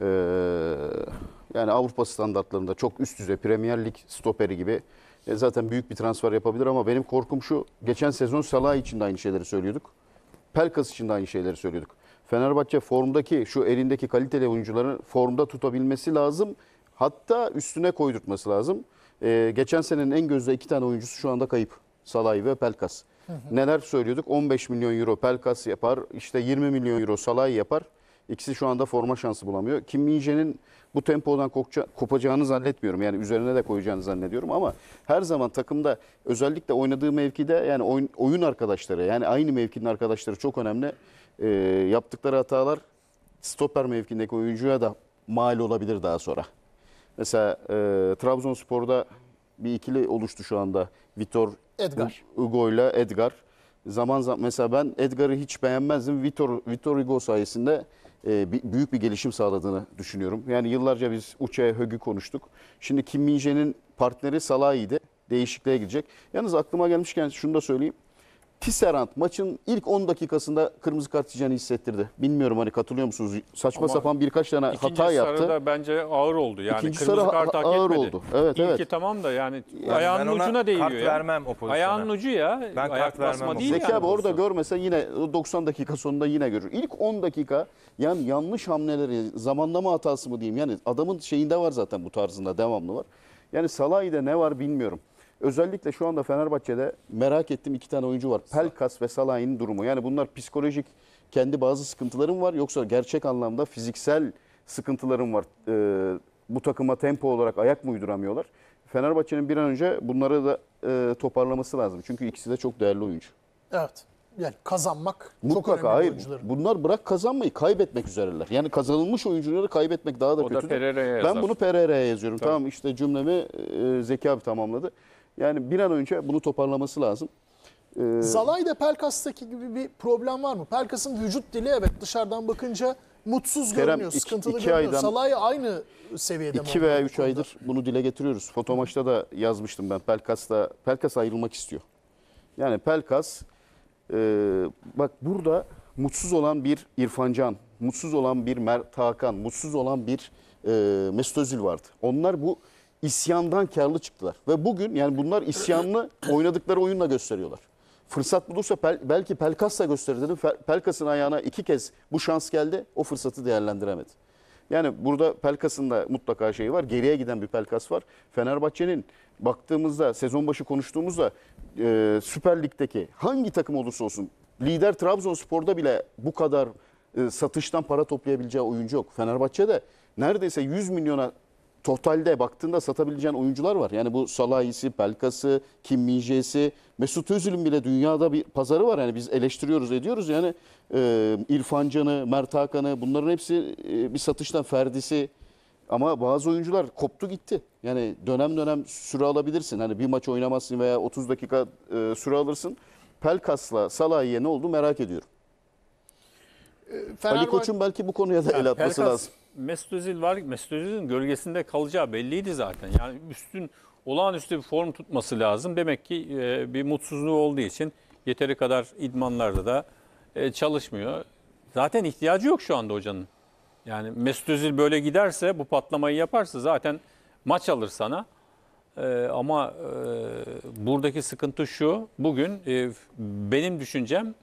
Ee, yani Avrupa standartlarında çok üst düzey Premier Lig stoperi gibi e, zaten büyük bir transfer yapabilir ama benim korkum şu. Geçen sezon Salah için de aynı şeyleri söylüyorduk. Pelkas için de aynı şeyleri söylüyorduk. Fenerbahçe formdaki şu elindeki kaliteli oyuncuların formda tutabilmesi lazım. Hatta üstüne koydurtması lazım. Ee, geçen senenin en gözde iki tane oyuncusu şu anda kayıp. Salay ve Pelkas. Neler söylüyorduk? 15 milyon euro Pelkas yapar, işte 20 milyon euro Salay yapar. İkisi şu anda forma şansı bulamıyor. Kim Minje'nin bu tempodan kokça, kopacağını zannetmiyorum. Yani üzerine de koyacağını zannediyorum ama her zaman takımda özellikle oynadığı mevkide yani oyun, oyun arkadaşları yani aynı mevkinin arkadaşları çok önemli. E, yaptıkları hatalar stoper mevkindeki oyuncuya da mal olabilir daha sonra. Mesela e, Trabzonspor'da bir ikili oluştu şu anda. Vitor Edgar. Hugo ile Edgar. Zaman zaman mesela ben Edgar'ı hiç beğenmezdim. Vitor Vitor Hugo sayesinde e, büyük bir gelişim sağladığını düşünüyorum. Yani yıllarca biz uçağa Högü konuştuk. Şimdi Kim Min partneri Salah'iydi. Değişikliğe gidecek. Yalnız aklıma gelmişken şunu da söyleyeyim. Tisserand maçın ilk 10 dakikasında kırmızı kart yiyeceğini hissettirdi. Bilmiyorum hani katılıyor musunuz? Saçma Ama sapan birkaç tane hata yaptı. İkinci sarı da bence ağır oldu. Yani ikinci kırmızı sarı kart hak ağır etmedi. oldu. Evet, İlki evet. tamam da yani, yani ayağının ucuna değiyor. Kart ya. vermem o pozisyona. Ayağının ucu ya. Ben ayak kart vermem. Değil Zeki yani abi orada görmese yine 90 dakika sonunda yine görür. İlk 10 dakika yani yanlış hamleleri, zamanlama hatası mı diyeyim. Yani adamın şeyinde var zaten bu tarzında devamlı var. Yani da ne var bilmiyorum. Özellikle şu anda Fenerbahçe'de merak ettiğim iki tane oyuncu var. Pelkas ve Salah'ın durumu. Yani bunlar psikolojik kendi bazı sıkıntılarım var yoksa gerçek anlamda fiziksel sıkıntılarım var. Ee, bu takıma tempo olarak ayak mı uyduramıyorlar? Fenerbahçe'nin bir an önce bunları da e, toparlaması lazım. Çünkü ikisi de çok değerli oyuncu. Evet. Yani kazanmak Mutlaka, çok önemli hayır, oyuncuların. Bunlar bırak kazanmayı kaybetmek üzereler. Yani kazanılmış oyuncuları kaybetmek daha da o kötü. Da ben yazar. bunu Pereira'ya yazıyorum. Tabii. Tamam işte cümlemi e, Zeki abi tamamladı. Yani bir an önce bunu toparlaması lazım. Ee, Zalay'da Pelkas'taki gibi bir problem var mı? Pelkas'ın vücut dili evet dışarıdan bakınca mutsuz Kerem, görünüyor, sıkıntılı iki görünüyor. Aydan, aynı seviyede iki mi? 2 veya 3 aydır bunu dile getiriyoruz. Foto maçta da yazmıştım ben pelkas'ta. Pelkas ayrılmak istiyor. Yani Pelkas e, bak burada mutsuz olan bir İrfancan, mutsuz olan bir Mert Hakan, mutsuz olan bir e, Mesut Özil vardı. Onlar bu isyandan karlı çıktılar. Ve bugün yani bunlar isyanlı oynadıkları oyunla gösteriyorlar. Fırsat bulursa pel, belki Pelkas'la gösterir dedim. Pelkas'ın ayağına iki kez bu şans geldi. O fırsatı değerlendiremedi. Yani burada Pelkas'ın da mutlaka şeyi var. Geriye giden bir Pelkas var. Fenerbahçe'nin baktığımızda sezon başı konuştuğumuzda e, Süper Lig'deki hangi takım olursa olsun lider Trabzonspor'da bile bu kadar e, satıştan para toplayabileceği oyuncu yok. Fenerbahçe'de neredeyse 100 milyona totalde baktığında satabileceğin oyuncular var. Yani bu Salahisi, Pelkası, Kim Minje'si, Mesut Özil'in bile dünyada bir pazarı var. Yani biz eleştiriyoruz, ediyoruz. Yani e, İrfan Can'ı, Mert Hakan'ı bunların hepsi e, bir satıştan Ferdi'si. Ama bazı oyuncular koptu gitti. Yani dönem dönem süre alabilirsin. Hani bir maç oynamazsın veya 30 dakika e, süre alırsın. Pelkas'la Salah'ya ne oldu merak ediyorum. E, Fenerbahçe... Ali Koç'un belki bu konuya da el atması Pelkas, lazım. Mesut var. Mesut gölgesinde kalacağı belliydi zaten. Yani üstün olağanüstü bir form tutması lazım. Demek ki e, bir mutsuzluğu olduğu için yeteri kadar idmanlarda da e, çalışmıyor. Zaten ihtiyacı yok şu anda hocanın. Yani Mesut böyle giderse, bu patlamayı yaparsa zaten maç alır sana. E, ama e, buradaki sıkıntı şu, bugün e, benim düşüncem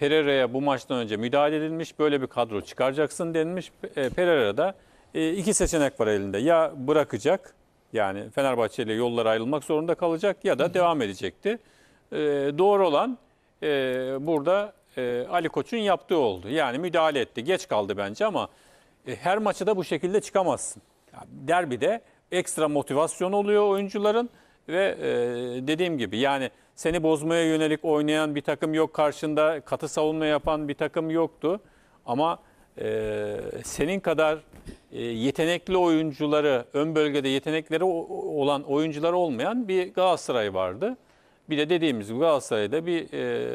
Pereira'ya bu maçtan önce müdahale edilmiş. Böyle bir kadro çıkaracaksın denilmiş. E, da e, iki seçenek var elinde. Ya bırakacak yani Fenerbahçe ile yollar ayrılmak zorunda kalacak ya da devam edecekti. E, doğru olan e, burada e, Ali Koç'un yaptığı oldu. Yani müdahale etti. Geç kaldı bence ama e, her maçı da bu şekilde çıkamazsın. Yani derbide ekstra motivasyon oluyor oyuncuların ve e, dediğim gibi yani seni bozmaya yönelik oynayan bir takım yok karşında katı savunma yapan bir takım yoktu ama e, senin kadar e, yetenekli oyuncuları ön bölgede yetenekleri olan oyuncuları olmayan bir Galatasaray vardı. Bir de dediğimiz gibi Galatasaray'da bir e,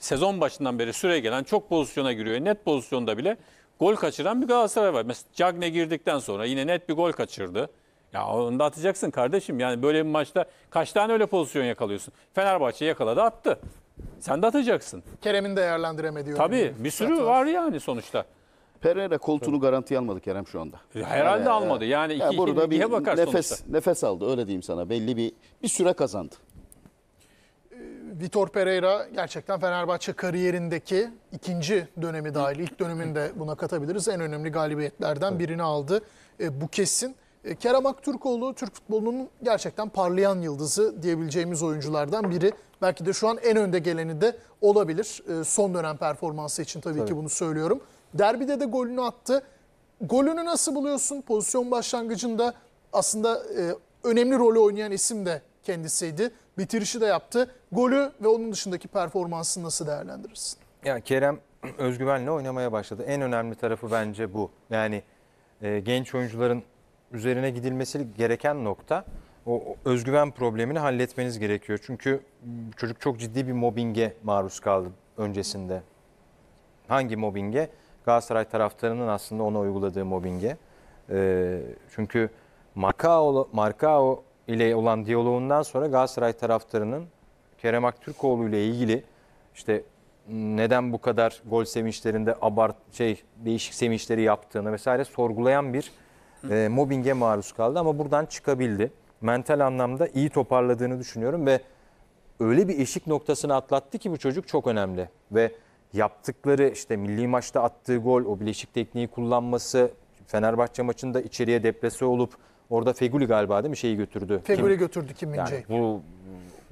sezon başından beri süre gelen çok pozisyona giriyor. Net pozisyonda bile gol kaçıran bir Galatasaray var. Mesela Cagne girdikten sonra yine net bir gol kaçırdı. Ya onu da atacaksın kardeşim. Yani böyle bir maçta kaç tane öyle pozisyon yakalıyorsun? Fenerbahçe yakaladı attı. Sen de atacaksın. Kerem'in değerlendiremediği. Tabii bir sürü var yani sonuçta. Pereira koltuğunu garanti almadı Kerem şu anda. E, herhalde yani, almadı. E, yani iki, ya iki burada bir nefes, sonuçta. nefes aldı öyle diyeyim sana. Belli bir bir süre kazandı. Ee, Vitor Pereira gerçekten Fenerbahçe kariyerindeki ikinci dönemi dahil ilk döneminde buna katabiliriz. En önemli galibiyetlerden birini aldı. Ee, bu kesin. E, Kerem Aktürkoğlu Türk futbolunun gerçekten parlayan yıldızı diyebileceğimiz oyunculardan biri. Belki de şu an en önde geleni de olabilir. E, son dönem performansı için tabii, tabii. ki bunu söylüyorum. Derbide de golünü attı. Golünü nasıl buluyorsun? Pozisyon başlangıcında aslında e, önemli rolü oynayan isim de kendisiydi. Bitirişi de yaptı. Golü ve onun dışındaki performansını nasıl değerlendirirsin? Ya Kerem özgüvenle oynamaya başladı. En önemli tarafı bence bu. Yani genç oyuncuların üzerine gidilmesi gereken nokta o özgüven problemini halletmeniz gerekiyor. Çünkü çocuk çok ciddi bir mobbinge maruz kaldı öncesinde. Hangi mobbinge? Galatasaray taraftarının aslında ona uyguladığı mobbinge. Ee, çünkü Markao, Markao ile olan diyaloğundan sonra Galatasaray taraftarının Kerem Aktürkoğlu ile ilgili işte neden bu kadar gol sevinçlerinde abart şey değişik sevinçleri yaptığını vesaire sorgulayan bir e, mobbinge maruz kaldı ama buradan çıkabildi. Mental anlamda iyi toparladığını düşünüyorum ve öyle bir eşik noktasını atlattı ki bu çocuk çok önemli. Ve yaptıkları işte milli maçta attığı gol, o bileşik tekniği kullanması, Fenerbahçe maçında içeriye deprese olup orada Feguli galiba değil mi şeyi götürdü. Feguli kim? götürdü Kim min yani Bu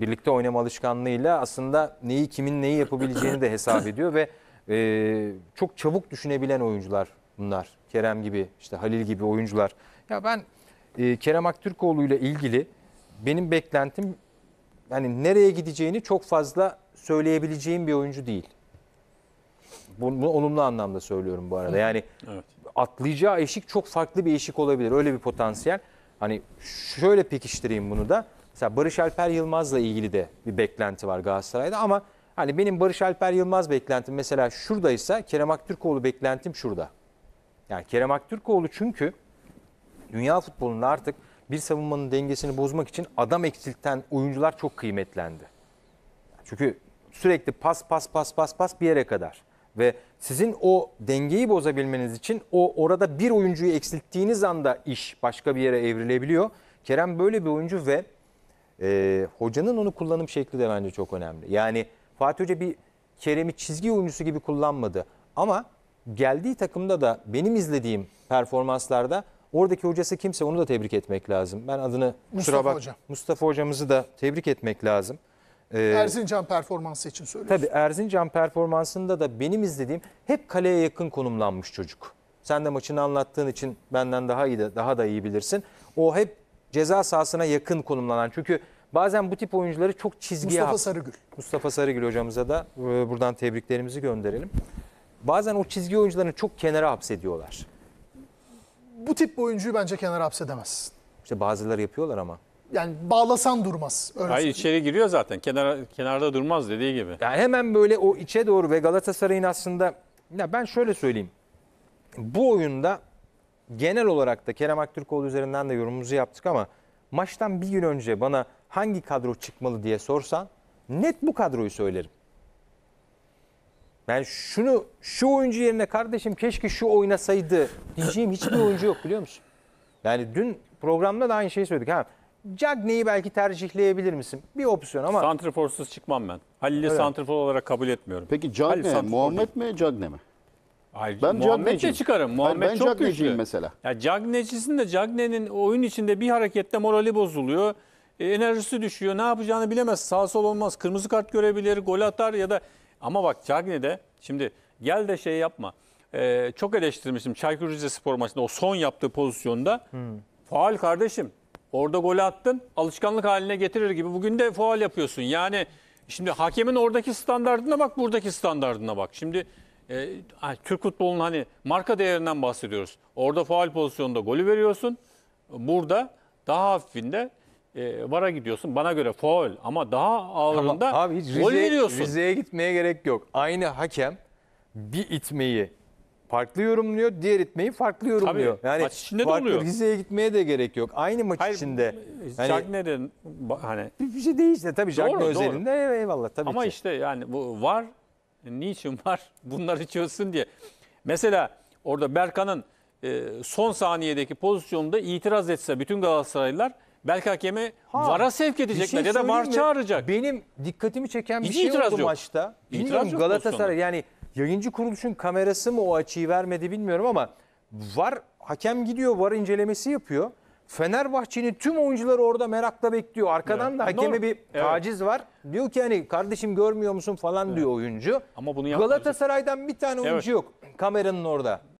birlikte oynama alışkanlığıyla aslında neyi kimin neyi yapabileceğini de hesap ediyor ve e, çok çabuk düşünebilen oyuncular bunlar. Kerem gibi, işte Halil gibi oyuncular. Ya ben e, Kerem Aktürkoğlu ile ilgili benim beklentim yani nereye gideceğini çok fazla söyleyebileceğim bir oyuncu değil. Bunu, bunu olumlu anlamda söylüyorum bu arada. Yani evet. atlayacağı eşik çok farklı bir eşik olabilir. Öyle bir potansiyel. Hani şöyle pekiştireyim bunu da. Mesela Barış Alper Yılmaz'la ilgili de bir beklenti var Galatasaray'da ama hani benim Barış Alper Yılmaz beklentim mesela şuradaysa Kerem Aktürkoğlu beklentim şurada. Yani Kerem Aktürkoğlu çünkü dünya futbolunda artık bir savunmanın dengesini bozmak için adam eksilten oyuncular çok kıymetlendi. Çünkü sürekli pas pas pas pas pas bir yere kadar. Ve sizin o dengeyi bozabilmeniz için o orada bir oyuncuyu eksilttiğiniz anda iş başka bir yere evrilebiliyor. Kerem böyle bir oyuncu ve e, hocanın onu kullanım şekli de bence çok önemli. Yani Fatih Hoca bir Kerem'i çizgi oyuncusu gibi kullanmadı. Ama geldiği takımda da benim izlediğim performanslarda oradaki hocası kimse onu da tebrik etmek lazım. Ben adını Mustafa bak, Hocam. Mustafa hocamızı da tebrik etmek lazım. Ee, Erzincan performansı için söylüyorsun. Tabii Erzincan performansında da benim izlediğim hep kaleye yakın konumlanmış çocuk. Sen de maçını anlattığın için benden daha iyi de, daha da iyi bilirsin. O hep ceza sahasına yakın konumlanan. Çünkü bazen bu tip oyuncuları çok çizgiye... Mustafa Sarıgül. Mustafa Sarıgül hocamıza da e, buradan tebriklerimizi gönderelim bazen o çizgi oyuncularını çok kenara hapsediyorlar. Bu tip bir oyuncuyu bence kenara hapsedemezsin. İşte bazıları yapıyorlar ama. Yani bağlasan durmaz. Öyle Hayır içeri giriyor zaten. Kenara, kenarda durmaz dediği gibi. Yani hemen böyle o içe doğru ve Galatasaray'ın aslında ya ben şöyle söyleyeyim. Bu oyunda genel olarak da Kerem Aktürkoğlu üzerinden de yorumumuzu yaptık ama maçtan bir gün önce bana hangi kadro çıkmalı diye sorsan net bu kadroyu söylerim. Ben şunu şu oyuncu yerine kardeşim keşke şu oynasaydı diyeceğim hiçbir oyuncu yok biliyor musun? Yani dün programda da aynı şeyi söyledik. Ha, Cagney'i belki tercihleyebilir misin? Bir opsiyon ama. Santriforsuz çıkmam ben. Halil'i evet. santrifor olarak kabul etmiyorum. Peki Cagney? Halil Muhammed mi Cagne mi? Hayır, ben Muhammed de çıkarım. Muhammed Hayır, ben çok güçlü. mesela. Ya Cagnecisin de Cagney'nin oyun içinde bir harekette morali bozuluyor. E, enerjisi düşüyor. Ne yapacağını bilemez. Sağ sol olmaz. Kırmızı kart görebilir, gol atar ya da ama bak Cagney'de şimdi gel de şey yapma. Ee, çok eleştirmiştim Çaykur Rizespor maçında o son yaptığı pozisyonda. Hmm. Faal kardeşim. Orada gol attın. Alışkanlık haline getirir gibi. Bugün de faal yapıyorsun. Yani şimdi hakemin oradaki standartına bak, buradaki standartına bak. Şimdi e, Türk futbolunun hani marka değerinden bahsediyoruz. Orada faal pozisyonda golü veriyorsun. Burada daha hafifinde e, VAR'a gidiyorsun. Bana göre foul ama daha ağırında tamam, abi hiç Rize, gol veriyorsun. Rize'ye gitmeye gerek yok. Aynı hakem bir itmeyi farklı yorumluyor, diğer itmeyi farklı yorumluyor. Tabii, yani maç içinde farklı, de oluyor. Rize'ye gitmeye de gerek yok. Aynı maç Hayır, içinde. E, hani, neden? hani bir şey değişti tabii Cagney özelinde doğru. eyvallah tabii Ama ki. işte yani bu var niçin var? Bunları çözsün diye. Mesela orada Berkan'ın e, son saniyedeki pozisyonunda itiraz etse bütün Galatasaraylılar Belki hakeme Ha, vara sevk şey edecekler şey ya da söyleyeyim var çağıracak. Benim dikkatimi çeken bir Hiç şey oldu yok. maçta. İtiraz yok Galatasaray yani yayıncı kuruluşun kamerası mı o açıyı vermedi bilmiyorum ama var hakem gidiyor var incelemesi yapıyor. Fenerbahçe'nin tüm oyuncuları orada merakla bekliyor. Arkadan Evet. da hakeme bir Evet. taciz var. Diyor ki hani kardeşim görmüyor musun falan diyor oyuncu. Ama bunu Galatasaray'dan bir tane oyuncu Evet. yok kameranın orada.